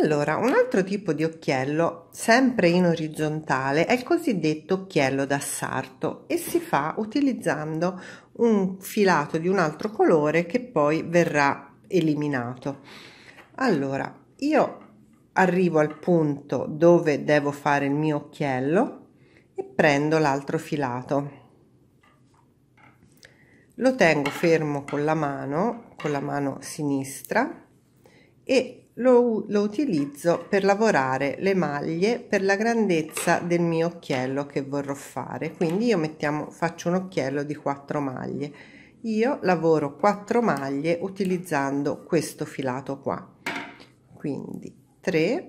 Allora, un altro tipo di occhiello, sempre in orizzontale, è il cosiddetto occhiello da sarto e si fa utilizzando un filato di un altro colore che poi verrà eliminato. Allora, io arrivo al punto dove devo fare il mio occhiello e prendo l'altro filato. Lo tengo fermo con la mano, con la mano sinistra e lo, lo utilizzo per lavorare le maglie per la grandezza del mio occhiello che vorrò fare quindi io mettiamo faccio un occhiello di 4 maglie io lavoro 4 maglie utilizzando questo filato qua quindi 3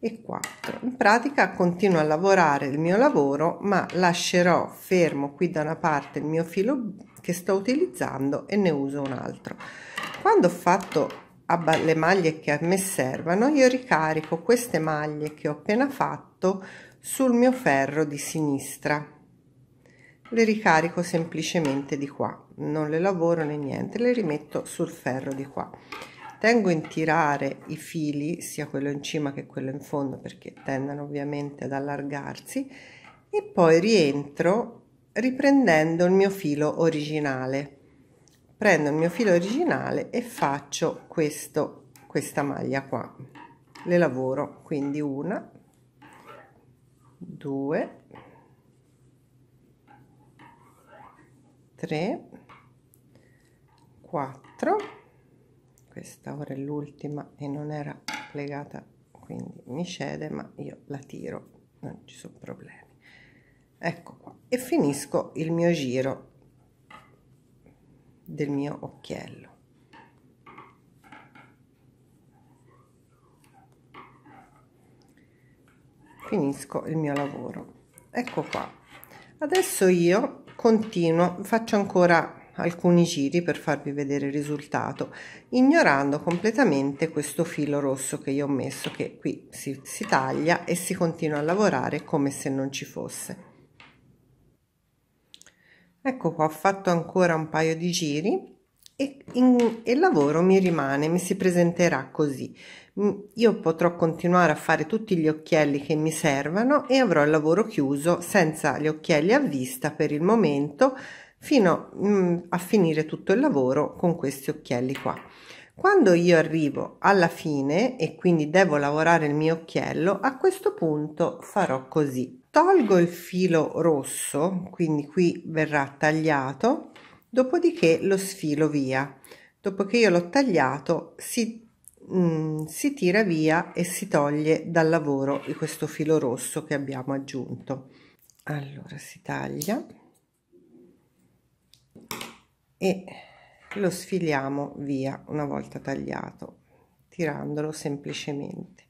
e 4 in pratica continuo a lavorare il mio lavoro ma lascerò fermo qui da una parte il mio filo che sto utilizzando e ne uso un altro quando ho fatto le maglie che a me servono io ricarico queste maglie che ho appena fatto sul mio ferro di sinistra le ricarico semplicemente di qua non le lavoro né niente le rimetto sul ferro di qua tengo in tirare i fili sia quello in cima che quello in fondo perché tendono ovviamente ad allargarsi e poi rientro riprendendo il mio filo originale prendo il mio filo originale e faccio questo questa maglia qua le lavoro quindi una due tre quattro questa ora è l'ultima e non era legata quindi mi cede ma io la tiro non ci sono problemi ecco qua e finisco il mio giro del mio occhiello. Finisco il mio lavoro. Ecco qua. Adesso io continuo, faccio ancora alcuni giri per farvi vedere il risultato ignorando completamente questo filo rosso che io ho messo che qui si, si taglia e si continua a lavorare come se non ci fosse ecco qua ho fatto ancora un paio di giri e, il lavoro mi rimane mi si presenterà così mm, io potrò continuare a fare tutti gli occhielli che mi servono e avrò il lavoro chiuso senza gli occhielli a vista per il momento fino mm, a finire tutto il lavoro con questi occhielli qua. Quando io arrivo alla fine e quindi devo lavorare il mio occhiello, a questo punto farò così tolgo il filo rosso quindi qui verrà tagliato dopodiché lo sfilo via dopo che io l'ho tagliato si, mm, si tira via e si toglie dal lavoro questo filo rosso che abbiamo aggiunto allora si taglia e lo sfiliamo via una volta tagliato tirandolo semplicemente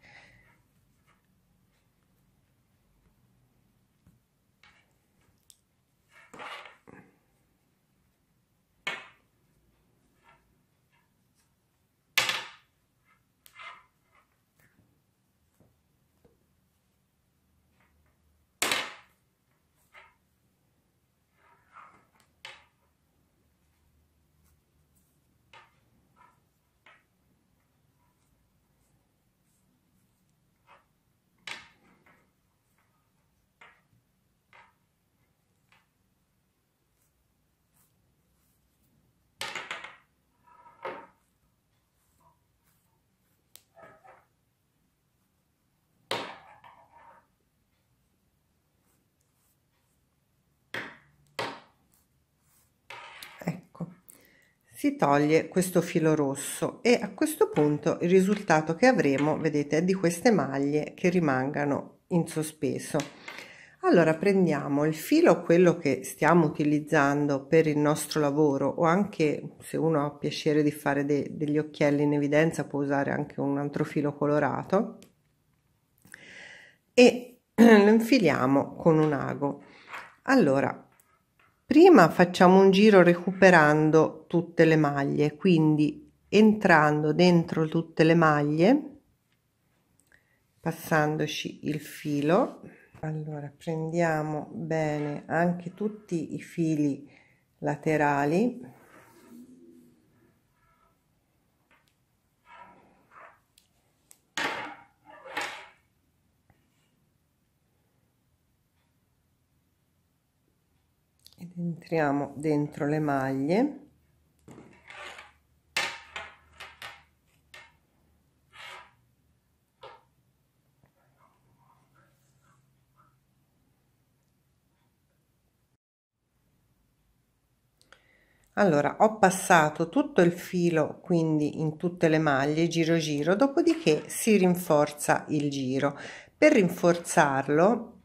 si toglie questo filo rosso e a questo punto il risultato che avremo vedete è di queste maglie che rimangano in sospeso allora prendiamo il filo quello che stiamo utilizzando per il nostro lavoro o anche se uno ha piacere di fare de degli occhielli in evidenza può usare anche un altro filo colorato e lo infiliamo con un ago allora Prima facciamo un giro recuperando tutte le maglie, quindi entrando dentro tutte le maglie, passandoci il filo. Allora prendiamo bene anche tutti i fili laterali ed entriamo dentro le maglie Allora, ho passato tutto il filo quindi in tutte le maglie giro giro, dopodiché si rinforza il giro. Per rinforzarlo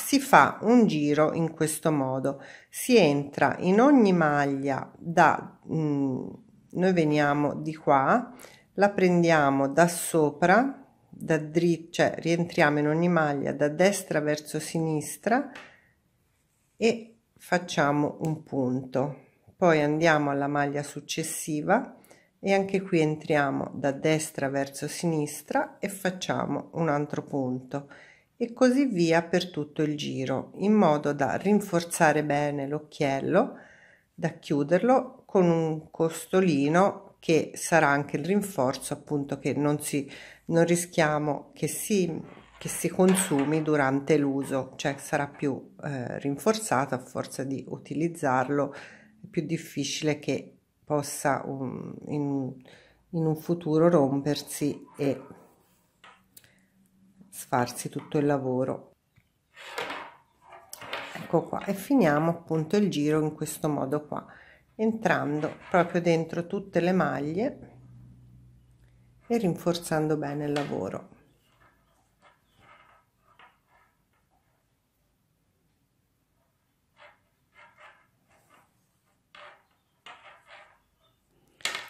si fa un giro in questo modo si entra in ogni maglia da mh, mm, noi veniamo di qua la prendiamo da sopra da dritto cioè rientriamo in ogni maglia da destra verso sinistra e facciamo un punto poi andiamo alla maglia successiva e anche qui entriamo da destra verso sinistra e facciamo un altro punto e così via per tutto il giro, in modo da rinforzare bene l'occhiello, da chiuderlo con un costolino che sarà anche il rinforzo appunto che non, si, non rischiamo che si, che si consumi durante l'uso, cioè sarà più eh, rinforzato a forza di utilizzarlo, è più difficile che possa un, in, in un futuro rompersi e farsi tutto il lavoro ecco qua e finiamo appunto il giro in questo modo qua entrando proprio dentro tutte le maglie e rinforzando bene il lavoro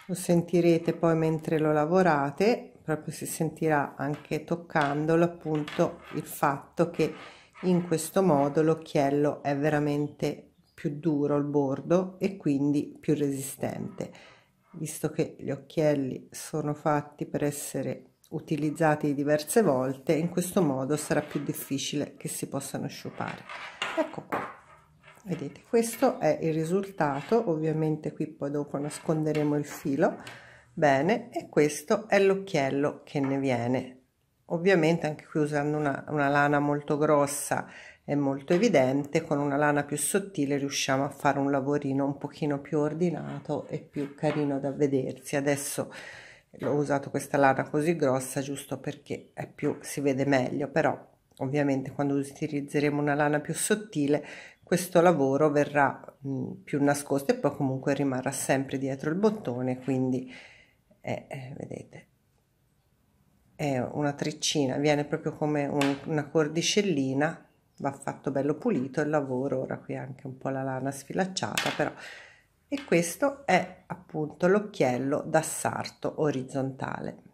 lo sentirete poi mentre lo lavorate proprio si sentirà anche toccandolo appunto il fatto che in questo modo l'occhiello è veramente più duro al bordo e quindi più resistente visto che gli occhielli sono fatti per essere utilizzati diverse volte in questo modo sarà più difficile che si possano sciupare ecco qua vedete questo è il risultato ovviamente qui poi dopo nasconderemo il filo Bene, e questo è l'occhiello che ne viene. Ovviamente anche qui usando una, una lana molto grossa è molto evidente, con una lana più sottile riusciamo a fare un lavorino un pochino più ordinato e più carino da vedersi. Adesso ho usato questa lana così grossa giusto perché è più, si vede meglio, però ovviamente quando utilizzeremo una lana più sottile questo lavoro verrà mh, più nascosto e poi comunque rimarrà sempre dietro il bottone, quindi eh, eh, vedete è una treccina viene proprio come un, una cordicellina va fatto bello pulito il lavoro ora qui anche un po' la lana sfilacciata però e questo è appunto l'occhiello da sarto orizzontale